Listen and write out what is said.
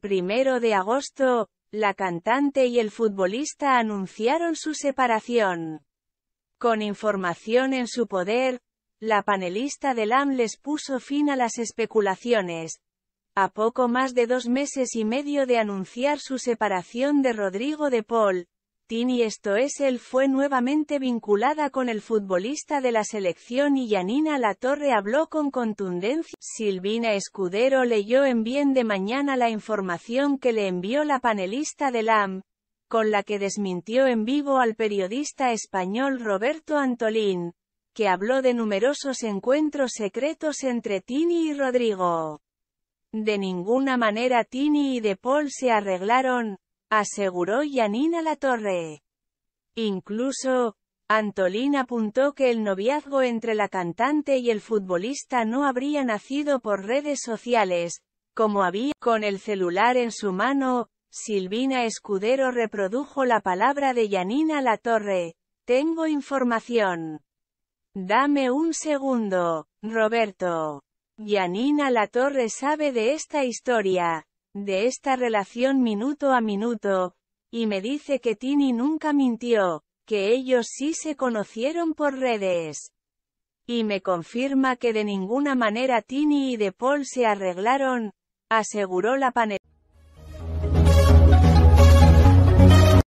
primero de agosto, la cantante y el futbolista anunciaron su separación. Con información en su poder, la panelista del les puso fin a las especulaciones. A poco más de dos meses y medio de anunciar su separación de Rodrigo de Paul, Tini esto es él fue nuevamente vinculada con el futbolista de la selección y Yanina Latorre habló con contundencia. Silvina Escudero leyó en bien de mañana la información que le envió la panelista de LAM, con la que desmintió en vivo al periodista español Roberto Antolín, que habló de numerosos encuentros secretos entre Tini y Rodrigo. De ninguna manera Tini y De Paul se arreglaron, aseguró Yanina Latorre. Incluso, Antolín apuntó que el noviazgo entre la cantante y el futbolista no habría nacido por redes sociales, como había, con el celular en su mano, Silvina Escudero reprodujo la palabra de Yanina Latorre, tengo información. Dame un segundo, Roberto. Yanina Latorre sabe de esta historia, de esta relación minuto a minuto, y me dice que Tini nunca mintió, que ellos sí se conocieron por redes. Y me confirma que de ninguna manera Tini y De Paul se arreglaron, aseguró la panelista.